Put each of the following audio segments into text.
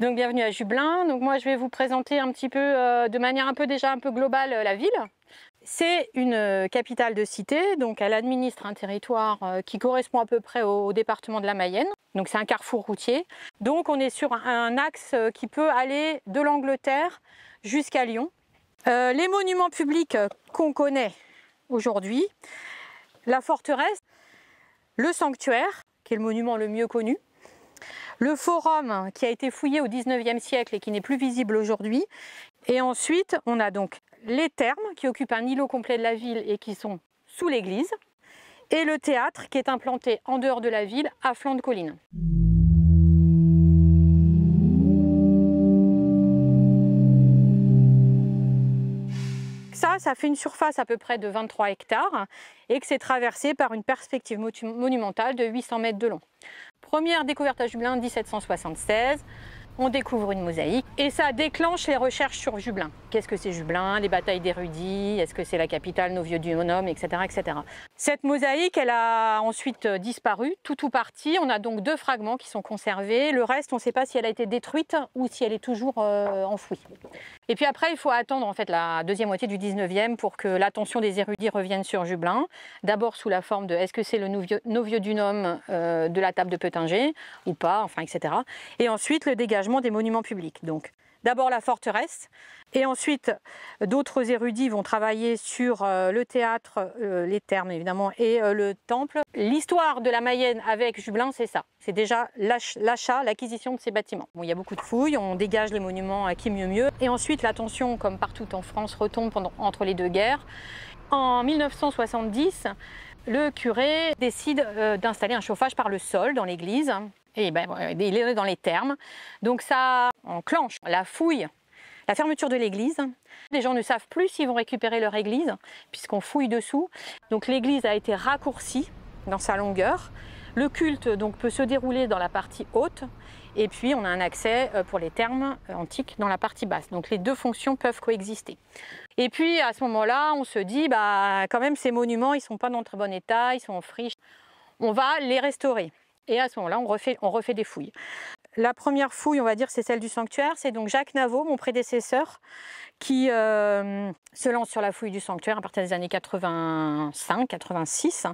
Donc bienvenue à Jublin. Donc moi je vais vous présenter un petit peu, euh, de manière un peu déjà un peu globale, euh, la ville. C'est une euh, capitale de cité, donc elle administre un territoire qui correspond à peu près au, département de la Mayenne. Donc c'est un carrefour routier. Donc on est sur un axe qui peut aller de l'Angleterre jusqu'à Lyon. les monuments publics qu'on connaît aujourd'hui, la forteresse, le sanctuaire, qui est le monument le mieux connu, le forum qui a été fouillé au 19e siècle et qui n'est plus visible aujourd'hui. Et ensuite, on a donc les thermes qui occupent un îlot complet de la ville et qui sont sous l'église, et le théâtre qui est implanté en dehors de la ville à flanc de colline. ça, ça fait une surface à peu près de 23 hectares et que c'est traversé par une perspective monumentale de 800 mètres de long. Première découverte à Jubelin 1776 on découvre une mosaïque et ça déclenche les recherches sur Jublin. Qu'est-ce que c'est Jublin Les batailles d'érudits Est-ce que c'est la capitale, nos vieux dumonums, etc., etc. Cette mosaïque, elle a ensuite euh, disparu, tout ou partie. On a donc deux fragments qui sont conservés. Le reste, on ne sait pas si elle a été détruite ou si elle est toujours euh, enfouie. Et puis après, il faut attendre en fait la deuxième moitié du 19e pour que l'attention des érudits revienne sur Jublin. D'abord sous la forme de est-ce que c'est le nos vieux du euh, de la table de Petinger ou pas, enfin, etc. Et ensuite, le dégagement des monuments publics. Donc d'abord la forteresse, et ensuite d'autres érudits vont travailler sur euh, le théâtre, euh, les thermes évidemment, et euh, le temple. L'histoire de la Mayenne avec jubelin c'est ça. C'est déjà l'achat, l'acquisition de ces bâtiments. il y a beaucoup de fouilles, on dégage les monuments à qui mieux mieux. Et ensuite la tension, comme partout en France, retombe pendant, entre les deux guerres. En 1970, le curé décide d'installer un chauffage par le sol dans l'église. Eh ben, il est dans les termes. Donc ça enclenche la fouille, la fermeture de l'église. Les gens ne savent plus s'ils vont récupérer leur église, puisqu'on fouille dessous. Donc l'église a été raccourcie dans sa longueur. Le culte donc, peut se dérouler dans la partie haute et puis on a un accès euh, pour les termes euh, antiques dans la partie basse. Donc les deux fonctions peuvent coexister. Et puis à ce moment-là, on se dit bah quand même ces monuments, ils sont pas dans très bon état, ils sont en friche. On va les restaurer. Et à ce moment-là, on refait, des fouilles. La première fouille, on va dire, c'est celle du sanctuaire. C'est donc Jacques Naveau, mon prédécesseur, qui euh, se lance sur la fouille du sanctuaire à partir des années 85-86.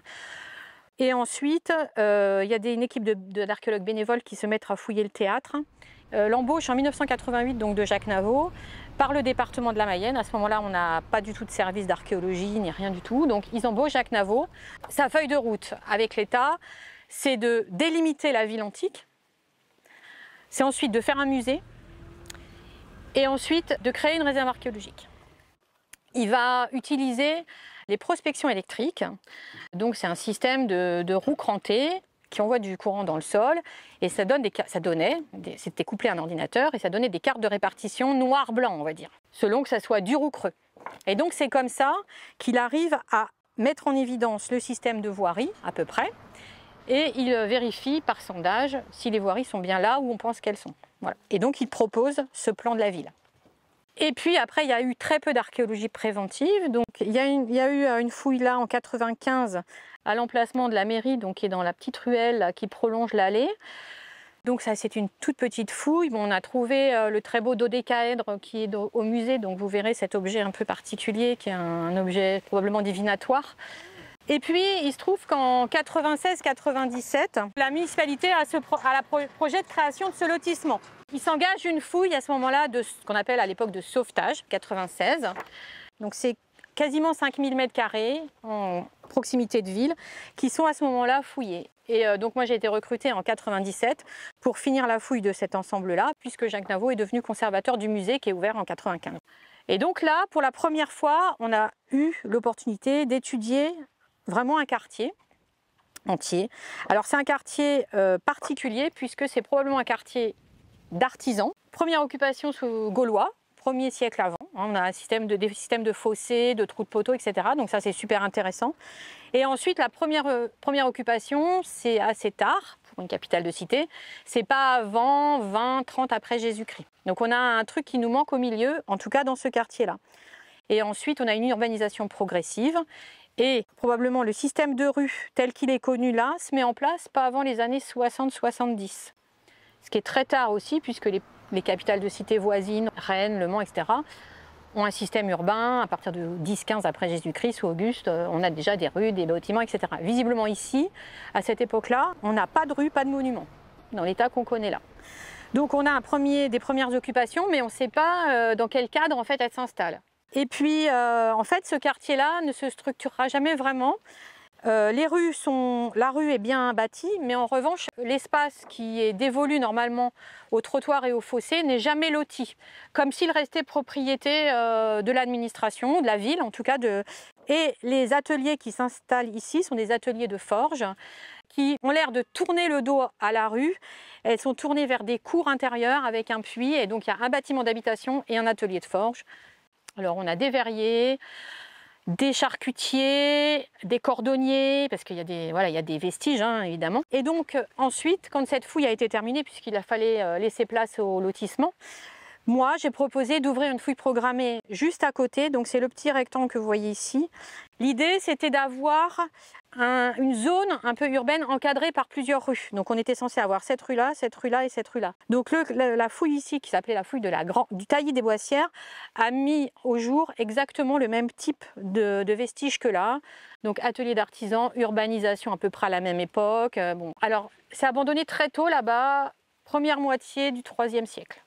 Et ensuite, euh, il y a une équipe d'archéologues bénévoles qui se mettent à fouiller le théâtre. Euh, l'embauche en 1988 donc, de Jacques Navot, par le département de la Mayenne. À ce moment-là, on n'a pas du tout de service d'archéologie ni rien du tout. Donc, ils embauchent Jacques Naveau. Sa feuille de route avec l'État, c'est de délimiter la ville antique, c'est ensuite de faire un musée et ensuite de créer une réserve archéologique. Il va utiliser les prospections électriques, donc c'est un système de, roues crantées qui envoie du courant dans le sol et ça, donnait, c'était couplé à un ordinateur et ça donnait des cartes de répartition noir-blanc, on va dire, selon que ça soit dur ou creux. Et donc c'est comme ça qu'il arrive à mettre en évidence le système de voirie à peu près et il vérifie par sondage si les voiries sont bien là où on pense qu'elles sont. Et donc il propose ce plan de la ville. Et puis après, il y a eu très peu d'archéologie préventive. Donc il y, a eu euh, une fouille là en 1995 à l'emplacement de la mairie, donc qui est dans la petite ruelle qui prolonge l'allée. Donc ça, c'est une toute petite fouille. on a trouvé euh, le très beau dodécaèdre qui est au musée. Donc vous verrez cet objet un peu particulier, qui est un objet probablement divinatoire. Et puis, il se trouve qu'en 96-97, la municipalité a, ce la projet de création de ce lotissement. Il s'engage une fouille à ce moment-là de ce qu'on appelle à l'époque de sauvetage, 96. Donc c'est quasiment 5000 mètres carrés en proximité de ville qui sont à ce moment-là fouillés. Et euh, donc moi j'ai été recrutée en 97 pour finir la fouille de cet ensemble-là puisque Jacques Naveau est devenu conservateur du musée qui est ouvert en 95. Et donc là, pour la première fois, on a eu l'opportunité d'étudier vraiment un quartier entier. Alors c'est un quartier euh, particulier puisque c'est probablement un quartier d'artisans. Première occupation sous gaulois, premier siècle avant. Hein, on a un système de, des de fossés, de trous de poteaux, etc. Donc ça c'est super intéressant. Et ensuite la première, euh, première occupation, c'est assez tard pour une capitale de cité. C'est pas avant 20, 30 après Jésus-Christ. Donc on a un truc qui nous manque au milieu, en tout cas dans ce quartier-là. Et ensuite, on a une urbanisation progressive et probablement le système de rue tel qu'il est connu là se met en place pas avant les années 60-70. Ce qui est très tard aussi puisque les, capitales de cités voisines, Rennes, Le Mans, etc., ont un système urbain à partir de 10-15 après Jésus-Christ ou Auguste, euh, on a déjà des rues, des bâtiments, etc. Visiblement ici, à cette époque-là, on n'a pas de rue, pas de monument, dans l'état qu'on connaît là. Donc on a un premier, des premières occupations, mais on ne sait pas euh, dans quel cadre en fait elles s'installent. Et puis, euh, en fait, ce quartier-là ne se structurera jamais vraiment. Euh, les rues sont, la rue est bien bâtie, mais en revanche, l'espace qui est dévolu normalement aux trottoirs et aux fossés n'est jamais loti, comme s'il restait propriété euh, de l'administration, de la ville en tout cas. De... Et les ateliers qui s'installent ici sont des ateliers de forge qui ont l'air de tourner le dos à la rue. Elles sont tournées vers des cours intérieurs avec un puits, et donc il y a un bâtiment d'habitation et un atelier de forge. Alors on a des verriers, des charcutiers, des cordonniers, parce qu'il y, a des, voilà, il y a des vestiges hein, évidemment. Et donc euh, ensuite, quand cette fouille a été terminée, puisqu'il a fallu euh, laisser place au lotissement, moi, j'ai proposé d'ouvrir une fouille programmée juste à côté, donc c'est le petit rectangle que vous voyez ici. L'idée, c'était d'avoir une zone un peu urbaine encadrée par plusieurs rues. Donc on était censé avoir cette rue-là, cette rue-là et cette rue-là. Donc la, fouille ici, qui s'appelait la fouille de la du taillis des Boissières, a mis au jour exactement le même type de, vestiges que là. Donc atelier d'artisans, urbanisation à peu près à la même époque. Euh, bon, alors c'est abandonné très tôt là-bas, première moitié du IIIe siècle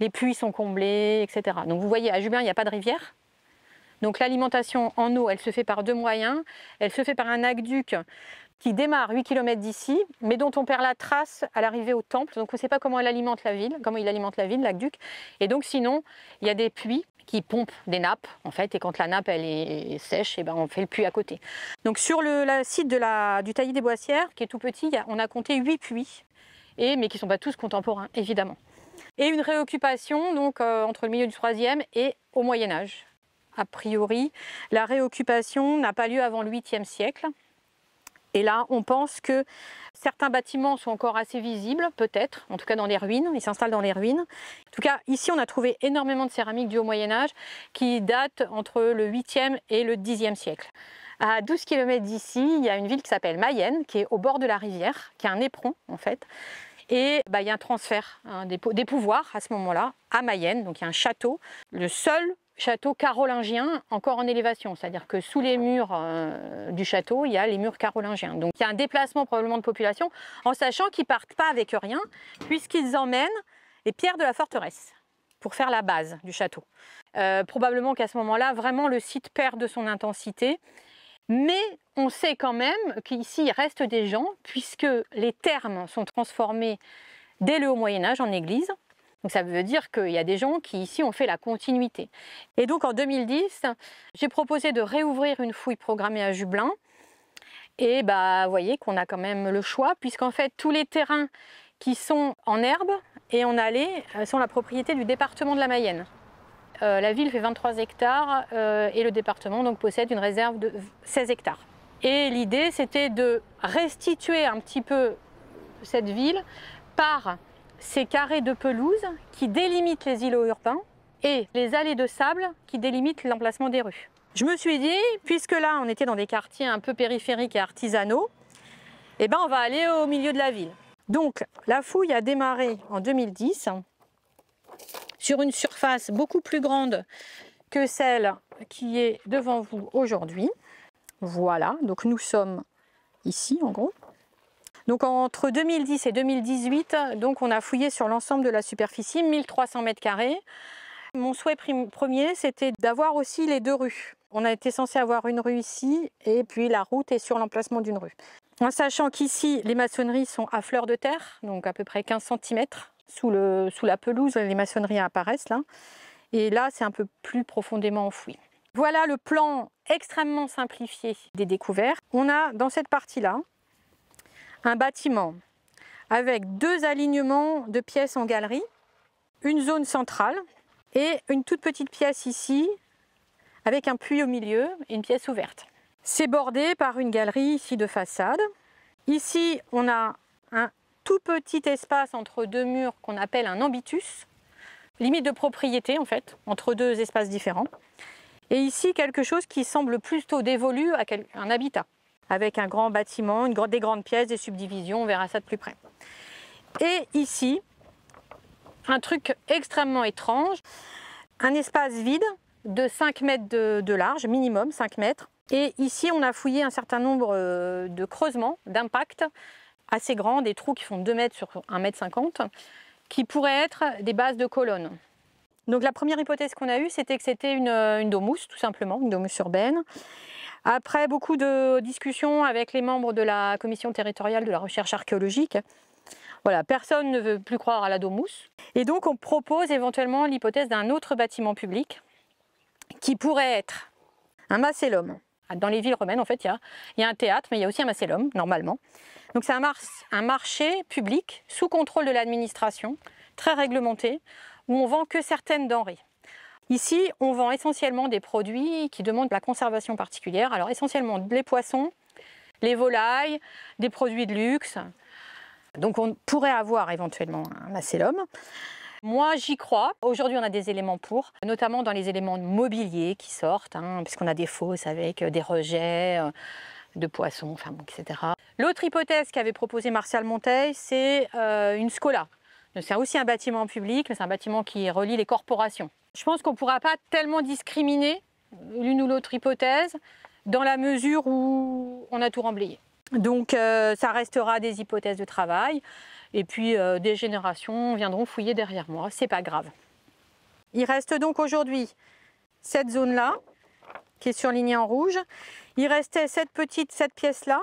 les puits sont comblés, etc. Donc vous voyez, à Jubin, il n'y a pas de rivière. Donc l'alimentation en eau, elle se fait par deux moyens. Elle se fait par un aqueduc qui démarre 8 km d'ici, mais dont on perd la trace à l'arrivée au temple. Donc on ne sait pas comment elle alimente la ville, comment il alimente la ville, l'aqueduc. Et donc sinon, il y a des puits qui pompent des nappes, en fait, et quand la nappe elle est sèche, et eh ben on fait le puits à côté. Donc sur le site du taillis des Boissières, qui est tout petit, on a compté 8 puits, et, mais qui ne sont pas tous contemporains, évidemment et une réoccupation donc euh, entre le milieu du 3e et au Moyen Âge. A priori, la réoccupation n'a pas lieu avant le 8e siècle. Et là, on pense que certains bâtiments sont encore assez visibles, peut-être, en tout cas dans les ruines, ils s'installent dans les ruines. En tout cas, ici, on a trouvé énormément de céramiques du haut Moyen Âge qui datent entre le 8e et le 10e siècle. À 12 km d'ici, il y a une ville qui s'appelle Mayenne, qui est au bord de la rivière, qui a un éperon en fait, et bah, il y a un transfert hein, des, pouvoirs à ce moment-là à Mayenne. Donc il y a un château, le seul château carolingien encore en élévation, c'est-à-dire que sous les murs euh, du château, il y a les murs carolingiens. Donc il y a un déplacement probablement de population, en sachant qu'ils partent pas avec rien, puisqu'ils emmènent les pierres de la forteresse pour faire la base du château. Euh, probablement qu'à ce moment-là, vraiment le site perd de son intensité mais on sait quand même qu'ici, il reste des gens, puisque les termes sont transformés dès le Haut Moyen Âge en église. Donc ça veut dire qu'il y a des gens qui ici ont fait la continuité. Et donc en 2010, j'ai proposé de réouvrir une fouille programmée à Jublin. Et bah, vous voyez qu'on a quand même le choix, puisqu'en fait tous les terrains qui sont en herbe et en allée euh, sont la propriété du département de la Mayenne. Euh, la ville fait 23 hectares euh, et le département donc, possède une réserve de 16 hectares. Et l'idée, c'était de restituer un petit peu cette ville par ces carrés de pelouse qui délimitent les îlots urbains et les allées de sable qui délimitent l'emplacement des rues. Je me suis dit, puisque là on était dans des quartiers un peu périphériques et artisanaux, eh ben on va aller au milieu de la ville. Donc la fouille a démarré en 2010 sur une surface beaucoup plus grande que celle qui est devant vous aujourd'hui. Voilà, donc nous sommes ici en gros. Donc entre 2010 et 2018, donc on a fouillé sur l'ensemble de la superficie, 1300 mètres carrés. Mon souhait premier, c'était d'avoir aussi les deux rues. On a été censé avoir une rue ici et puis la route est sur l'emplacement d'une rue. En sachant qu'ici, les maçonneries sont à fleur de terre, donc à peu près 15 cm sous, la pelouse, les maçonneries apparaissent là. Et là, c'est un peu plus profondément enfoui. Voilà le plan extrêmement simplifié des découvertes. On a dans cette partie-là un bâtiment avec deux alignements de pièces en galerie, une zone centrale et une toute petite pièce ici avec un puits au milieu et une pièce ouverte. C'est bordé par une galerie ici de façade. Ici, on a un tout petit espace entre deux murs qu'on appelle un ambitus, limite de propriété en fait, entre deux espaces différents. Et ici, quelque chose qui semble plutôt dévolu à un habitat, avec un grand bâtiment, une, des grandes pièces, des subdivisions, on verra ça de plus près. Et ici, un truc extrêmement étrange, un espace vide de 5 mètres de, de large, minimum 5 mètres. Et ici, on a fouillé un certain nombre euh, de creusements, d'impacts, assez grands, des trous qui font 2 mètres sur 1 mètre 50, qui pourraient être des bases de colonnes. Donc la première hypothèse qu'on a eue, c'était que c'était euh, une, domus, tout simplement, une domus urbaine. Après beaucoup de discussions avec les membres de la commission territoriale de la recherche archéologique, voilà, personne ne veut plus croire à la domus. Et donc on propose éventuellement l'hypothèse d'un autre bâtiment public qui pourrait être un macellum. Dans les villes romaines, en fait, il y a, y a un théâtre, mais il y a aussi un macellum, normalement. Donc c'est un, marché public sous contrôle de l'administration, très réglementé, où on vend que certaines denrées. Ici, on vend essentiellement des produits qui demandent la conservation particulière, alors essentiellement les poissons, les volailles, des produits de luxe. Donc on pourrait avoir éventuellement un macélome. Moi, j'y crois. Aujourd'hui, on a des éléments pour, notamment dans les éléments de mobilier qui sortent, hein, puisqu'on a des fosses avec euh, des rejets euh, de poissons, etc. L'autre hypothèse qu'avait proposée Martial Monteil, c'est euh, une scola. C'est aussi un bâtiment public, mais c'est un bâtiment qui relie les corporations. Je pense qu'on ne pourra pas tellement discriminer l'une ou l'autre hypothèse dans la mesure où on a tout remblayé. Donc euh, ça restera des hypothèses de travail et puis euh, des générations viendront fouiller derrière moi, c'est pas grave. Il reste donc aujourd'hui cette zone-là qui est surlignée en rouge. Il restait cette petite cette pièce-là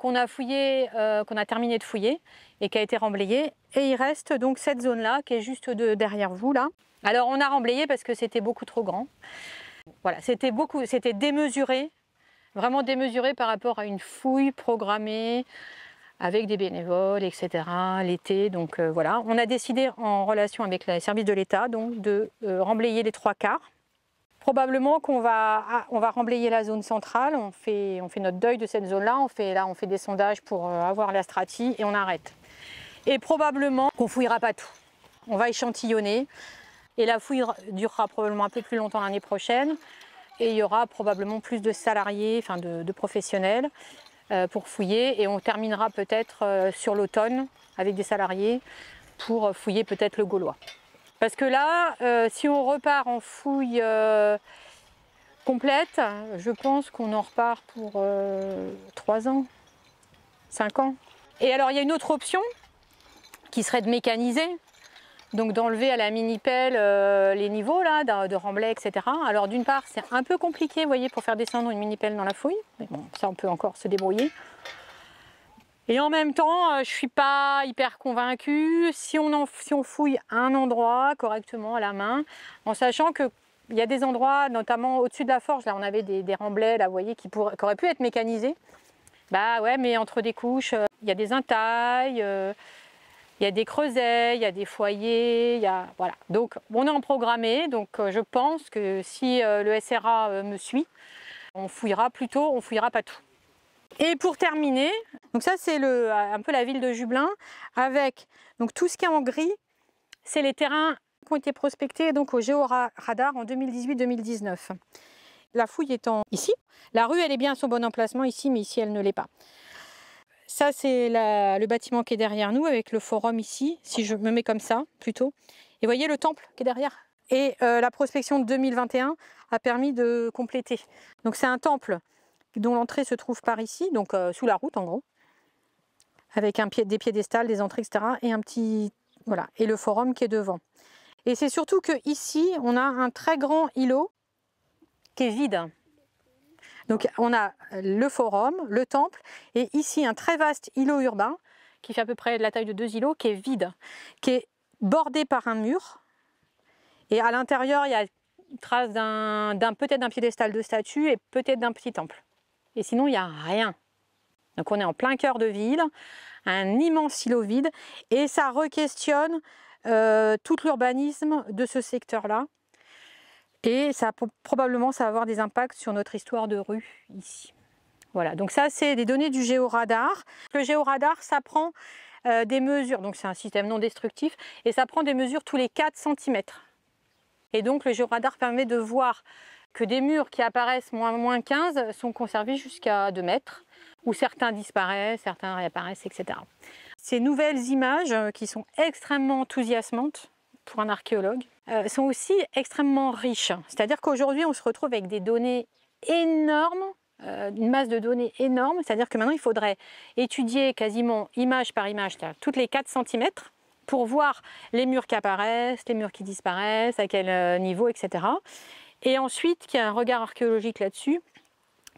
qu'on a fouillé, euh, qu'on a terminé de fouiller et qui a été remblayé. Et il reste donc cette zone-là qui est juste de, derrière vous là. Alors on a remblayé parce que c'était beaucoup trop grand. Voilà, c'était beaucoup, c'était démesuré, vraiment démesuré par rapport à une fouille programmée avec des bénévoles, etc. L'été, donc euh, voilà, on a décidé en relation avec les services de l'État donc de euh, remblayer les trois quarts Probablement qu'on va, ah, on va remblayer la zone centrale, on fait, notre deuil de cette zone-là, on fait, on fait des sondages pour euh, avoir la stratie et on arrête. Et probablement qu'on fouillera pas tout. On va échantillonner et la fouille durera probablement un peu plus longtemps l'année prochaine et il y aura probablement plus de salariés, enfin de, professionnels euh, pour fouiller et on terminera peut-être euh, sur l'automne avec des salariés pour fouiller peut-être le Gaulois. Parce que là, euh, si on repart en fouille euh, complète, je pense qu'on en repart pour euh, trois 3 ans, 5 ans. Et alors, il y a une autre option qui serait de mécaniser. Donc d'enlever à la mini-pelle les niveaux là, de remblai, etc. Alors d'une part, c'est un peu compliqué, vous voyez, pour faire descendre une mini-pelle dans la fouille. Mais bon, ça, on peut encore se débrouiller. Et en même temps, euh, je ne suis pas hyper convaincue. Si on, fouille un endroit correctement à la main, en sachant que il y a des endroits, notamment au-dessus de la forge, là on avait des, remblais, là vous voyez, qui, qui auraient pu être mécanisés. Bah ouais, mais entre des couches, euh, il y a des intailles, euh, il y a des creusets, il y a des foyers, il y a... Voilà, donc on est en programmé, donc je pense que si le SRA me suit, on fouillera plutôt, on fouillera pas tout. Et pour terminer, donc ça c'est euh, un peu la ville de Jublin, avec donc tout ce qui est en gris, c'est les terrains qui ont été prospectés donc au géoradar en 2018-2019. La fouille étant ici, la rue elle est bien à son bon emplacement ici, mais ici elle ne l'est pas. Ça c'est le bâtiment qui est derrière nous avec le forum ici, si je me mets comme ça plutôt. Et voyez le temple qui est derrière. Et euh, la prospection de 2021 a permis de compléter. Donc c'est un temple dont l'entrée se trouve par ici, donc euh, sous la route en gros, avec des piédestals, des entrées, etc. Et un petit voilà, et le forum qui est devant. Et c'est surtout que ici, on a un très grand îlot qui est vide. Donc on a le forum, le temple, et ici un très vaste îlot urbain qui fait à peu près la taille de deux îlots, qui est vide, qui est bordé par un mur. Et à l'intérieur, il y a trace d'un peut-être d'un piédestal de statue et peut-être d'un petit temple et sinon il n'y a rien. Donc on est en plein cœur de ville, un immense silo vide et ça requestionne euh, tout l'urbanisme de ce secteur-là. Et ça probablement ça va avoir des impacts sur notre histoire de rue ici. Voilà, donc ça c'est des données du géoradar. Le géoradar ça prend euh, des mesures, donc c'est un système non destructif, et ça prend des mesures tous les 4 cm. Et donc le géoradar permet de voir que des murs qui apparaissent moins, moins 15 sont conservés jusqu'à 2 mètres, où certains disparaissent, certains réapparaissent, etc. Ces nouvelles images, euh, qui sont extrêmement enthousiasmantes pour un archéologue, euh, sont aussi extrêmement riches. C'est-à-dire qu'aujourd'hui, on se retrouve avec des données énormes euh, une masse de données énorme, c'est-à-dire que maintenant il faudrait étudier quasiment image par image, toutes les 4 cm, pour voir les murs qui apparaissent, les murs qui disparaissent, à quel niveau, etc. Et ensuite, qu'il y a un regard archéologique là-dessus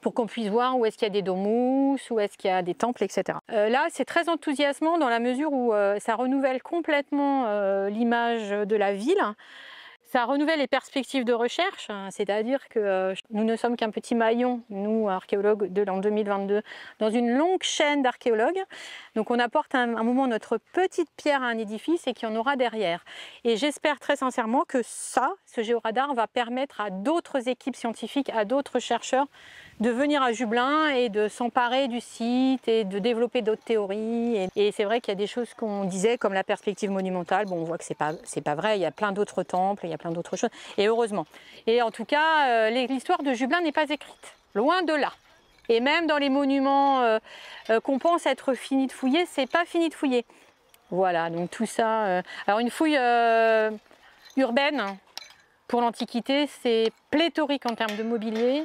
pour qu'on puisse voir où est-ce qu'il y a des domus, où est-ce qu'il y a des temples, etc. Euh, là, c'est très enthousiasmant dans la mesure où euh, ça renouvelle complètement euh, l'image de la ville. Ça renouvelle les perspectives de recherche, hein, c'est-à-dire que euh, nous ne sommes qu'un petit maillon, nous archéologues de l'an 2022, dans une longue chaîne d'archéologues. Donc on apporte un moment notre petite pierre à un édifice et qu'il y en aura derrière. Et j'espère très sincèrement que ça, ce géoradar, va permettre à d'autres équipes scientifiques, à d'autres chercheurs de venir à Jublin et de s'emparer du site et de développer d'autres théories. Et, c'est vrai qu'il y a des choses qu'on disait, comme la perspective monumentale. Bon, on voit que c'est pas c'est pas vrai. Il y a plein d'autres temples, il y a plein d'autres choses. Et heureusement. Et en tout cas, euh, l'histoire de Jublin n'est pas écrite. Loin de là. Et même dans les monuments euh, euh, qu'on pense être finis de fouiller, c'est pas fini de fouiller. Voilà, donc tout ça. alors une fouille urbaine hein. pour l'Antiquité, c'est pléthorique en termes de mobilier.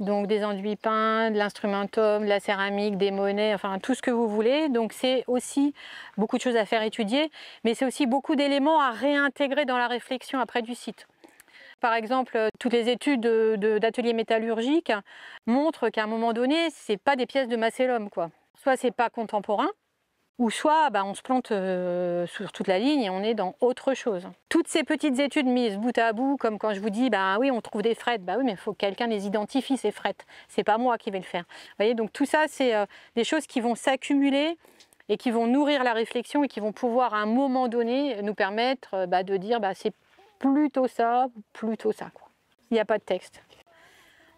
Donc des enduits peints, de l'instrumentum, de la céramique, des monnaies, enfin tout ce que vous voulez. Donc c'est aussi beaucoup de choses à faire étudier, mais c'est aussi beaucoup d'éléments à réintégrer dans la réflexion après du site. Par exemple, euh, toutes les études d'ateliers métallurgiques montrent qu'à un moment donné, ce n'est pas des pièces de macellum. Quoi. Soit c'est pas contemporain, ou soit bah, on se plante euh, sur toute la ligne et on est dans autre chose. Toutes ces petites études mises bout à bout, comme quand je vous dis, bah oui, on trouve des frettes, bah oui, mais il faut que quelqu'un les identifie, ces frettes. C'est pas moi qui vais le faire. Vous voyez, donc tout ça, c'est euh, des choses qui vont s'accumuler et qui vont nourrir la réflexion et qui vont pouvoir à un moment donné nous permettre euh, bah, de dire, bah, c'est plutôt ça, plutôt ça. Il n'y a pas de texte.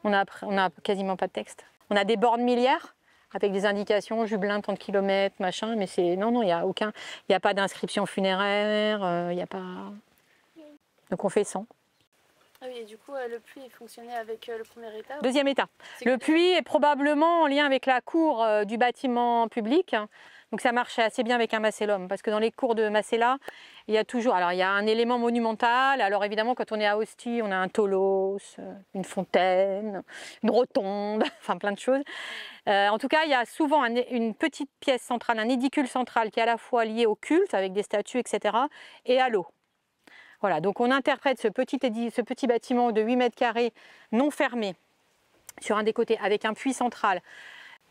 On n'a on a quasiment pas de texte. On a des bornes millières avec des indications, Jublin, tant de kilomètres, machin, mais c'est... Non, non, il n'y a aucun... Il n'y a pas d'inscription funéraire, euh, il n'y a pas... Donc on fait 100. Ah oui, et du coup, euh, le puits fonctionnait avec euh, le premier état Deuxième état. Le puits est probablement en lien avec la cour du bâtiment public. Hein. Donc ça marche assez bien avec un macellum, parce que dans les cours de macella, il y a toujours... Alors il y a un élément monumental, alors évidemment quand on est à Ostie, on a un tolos, euh, une fontaine, une rotonde, enfin plein de choses. Euh, en tout cas, il y a souvent une petite pièce centrale, un édicule central qui est à la fois lié au culte, avec des statues, etc., et à l'eau. Voilà, donc on interprète ce petit, ce petit bâtiment de 8 mètres carrés non fermé, sur un des côtés, avec un puits central,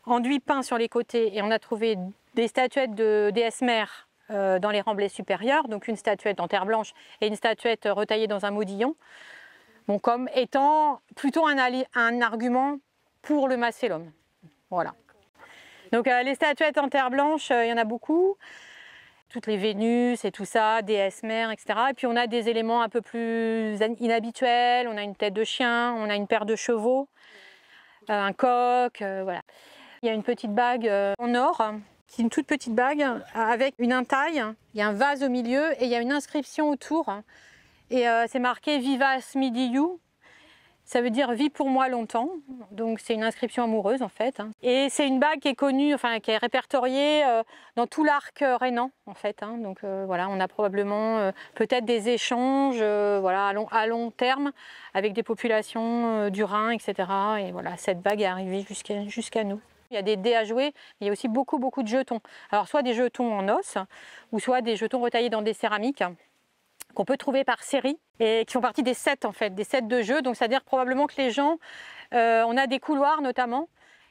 enduit peint sur les côtés et on a trouvé des statuettes de déesses mères euh, dans les remblais supérieurs, donc une statuette en terre blanche et une statuette retaillée dans un modillon, bon, comme étant plutôt un, argument pour le l'homme. Voilà. Donc euh, les statuettes en terre blanche, euh, il y en a beaucoup. Toutes les Vénus et tout ça, déesses mères, etc. Et puis on a des éléments un peu plus inhabituels. On a une tête de chien, on a une paire de chevaux, un coq, voilà. Il y a une petite bague euh, en or, qui est une toute petite bague euh, avec une intaille. Il y a un vase au milieu et il y a une inscription autour. Et euh, c'est marqué Vivas Midi You. Ça veut dire vie pour moi longtemps. Donc c'est une inscription amoureuse en fait. Hein. Et c'est une bague qui est connue, enfin qui est répertoriée dans tout l'arc rhénan en fait. Hein. Donc voilà, on a probablement peut-être des échanges voilà, à long, terme avec des populations du Rhin, etc. Et voilà, cette bague est arrivée jusqu'à nous. Il y a des dés à jouer, il y a aussi beaucoup, beaucoup de jetons. Alors, soit des jetons en os, ou soit des jetons retaillés dans des céramiques qu'on peut trouver par série et qui font partie des sets en fait, des sets de jeux. Donc c'est-à-dire probablement que les gens, euh, on a des couloirs notamment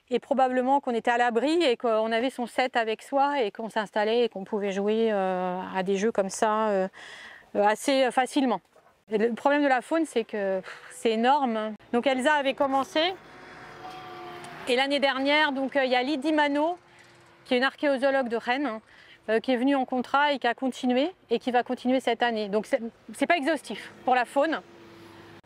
et probablement qu'on était à l'abri et qu'on avait son set avec soi et qu'on s'installait et qu'on pouvait jouer euh, à des jeux comme ça euh, assez facilement. le problème de la faune, c'est que c'est énorme. Donc Elsa avait commencé et l'année dernière, donc, euh, il y a Lydie Mano, qui est une archéologue de Rennes, hein, euh, qui est venue en contrat et qui a continué et qui va continuer cette année. Donc ce n'est pas exhaustif pour la faune.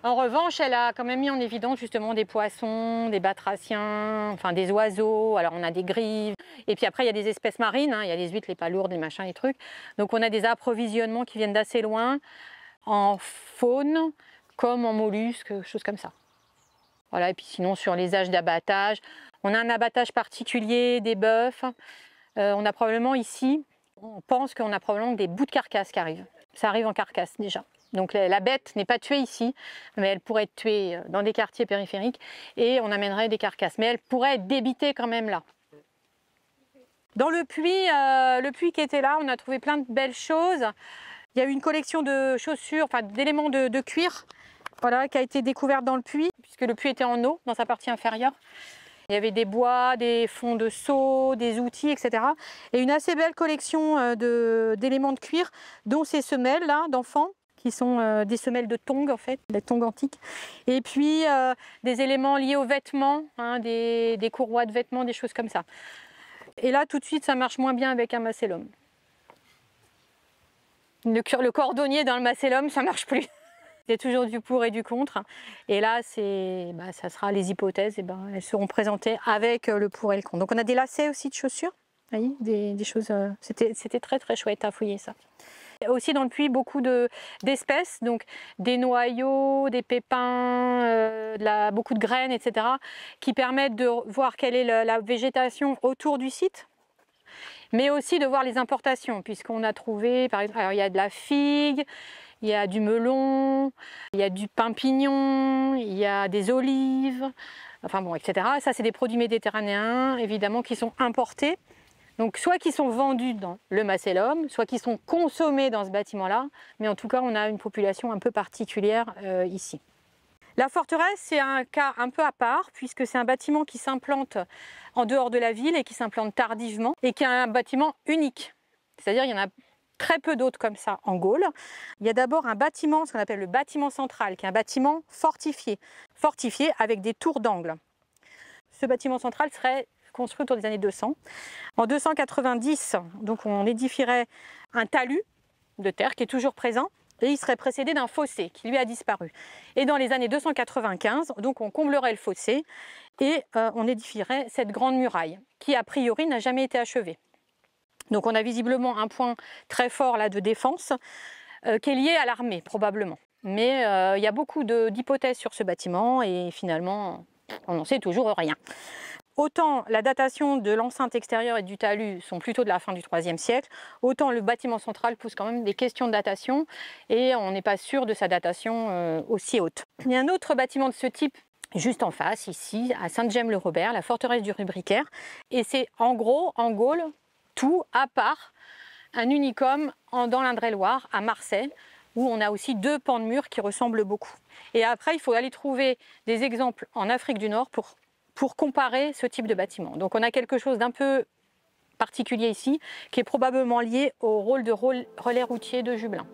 En revanche, elle a quand même mis en évidence justement des poissons, des batraciens, enfin des oiseaux. Alors on a des grives. Et puis après, il y a des espèces marines. Hein. Il y a les huîtres, les palourdes, les machins, les trucs. Donc on a des approvisionnements qui viennent d'assez loin en faune comme en mollusques, choses comme ça. Voilà, et puis sinon sur les âges d'abattage, on a un abattage particulier des bœufs. Euh, on a probablement ici, on pense qu'on a probablement des bouts de carcasse qui arrivent. Ça arrive en carcasse déjà. Donc la, bête n'est pas tuée ici, mais elle pourrait être tuée euh, dans des quartiers périphériques et on amènerait des carcasses. Mais elle pourrait être débitée quand même là. Dans le puits, euh, le puits qui était là, on a trouvé plein de belles choses. Il y a eu une collection de chaussures, enfin d'éléments de, cuir voilà, qui a été découverte dans le puits, puisque le puits était en eau dans sa partie inférieure. Il y avait des bois, des fonds de seau, des outils, etc. Et une assez belle collection euh, d'éléments de, cuir, dont ces semelles là d'enfants, qui sont euh, des semelles de tongs en fait, des tongs antiques. Et puis euh, des éléments liés aux vêtements, hein, des, courroies de vêtements, des choses comme ça. Et là, tout de suite, ça marche moins bien avec un macellum. Le, cordonnier dans le macellum, ça marche plus. Il y a toujours du pour et du contre. Et là, c'est, bah, ça sera les hypothèses, et ben, elles seront présentées avec euh, le pour et le contre. Donc on a des lacets aussi de chaussures, des, choses. Euh, c'était très très chouette à fouiller ça aussi dans le puits beaucoup d'espèces, donc des noyaux, des pépins, euh, beaucoup de graines, etc., qui permettent de voir quelle est la, végétation autour du site mais aussi de voir les importations, puisqu'on a trouvé, par exemple, il y a de la figue, il y a du melon, il y a du pain pignon, il y a des olives, enfin bon, etc. Ça, c'est des produits méditerranéens, évidemment, qui sont importés. Donc, soit qui sont vendus dans le Macellum, soit qui sont consommés dans ce bâtiment-là. Mais en tout cas, on a une population un peu particulière euh, ici. La forteresse, c'est un cas un peu à part, puisque c'est un bâtiment qui s'implante en dehors de la ville et qui s'implante tardivement, et qui est un bâtiment unique. C'est-à-dire, il y en a très peu d'autres comme ça en Gaule. Il y a d'abord un bâtiment, ce qu'on appelle le bâtiment central, qui est un bâtiment fortifié, fortifié avec des tours d'angle. Ce bâtiment central serait construit autour des années 200. En 290, donc on édifierait un talus de terre qui est toujours présent et il serait précédé d'un fossé qui lui a disparu. Et dans les années 295, donc on comblerait le fossé et euh, on édifierait cette grande muraille qui a priori n'a jamais été achevée. Donc on a visiblement un point très fort là de défense euh, qui est lié à l'armée probablement. Mais euh, il y a beaucoup d'hypothèses sur ce bâtiment et finalement on n'en sait toujours rien. Autant la datation de l'enceinte extérieure et du talus sont plutôt de la fin du IIIe siècle, autant le bâtiment central pose quand même des questions de datation et on n'est pas sûr de sa datation euh, aussi haute. Il y a un autre bâtiment de ce type juste en face, ici, à Saint-Gemme-le-Robert, la forteresse du Rubricaire. Et c'est en gros, en Gaule, tout, à part un unicom dans l'Indre-et-Loire, à Marseille, où on a aussi deux pans de mur qui ressemblent beaucoup. Et après, il faut aller trouver des exemples en Afrique du Nord pour, pour comparer ce type de bâtiment. Donc on a quelque chose d'un peu particulier ici, qui est probablement lié au rôle de relais routier de Jubelin.